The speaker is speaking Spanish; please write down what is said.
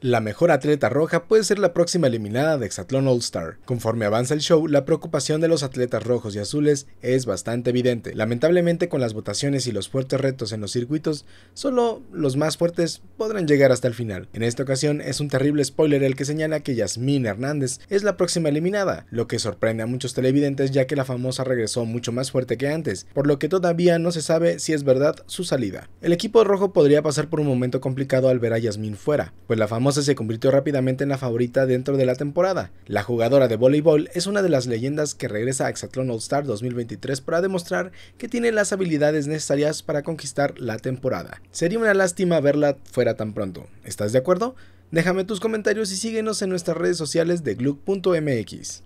La mejor atleta roja puede ser la próxima eliminada de Hexatlón All Star. Conforme avanza el show, la preocupación de los atletas rojos y azules es bastante evidente. Lamentablemente con las votaciones y los fuertes retos en los circuitos, solo los más fuertes podrán llegar hasta el final. En esta ocasión es un terrible spoiler el que señala que Yasmín Hernández es la próxima eliminada, lo que sorprende a muchos televidentes ya que la famosa regresó mucho más fuerte que antes, por lo que todavía no se sabe si es verdad su salida. El equipo rojo podría pasar por un momento complicado al ver a Yasmín fuera, pues la famosa se convirtió rápidamente en la favorita dentro de la temporada. La jugadora de voleibol es una de las leyendas que regresa a Hexatlón All Star 2023 para demostrar que tiene las habilidades necesarias para conquistar la temporada. Sería una lástima verla fuera tan pronto. ¿Estás de acuerdo? Déjame tus comentarios y síguenos en nuestras redes sociales de Gluck.mx.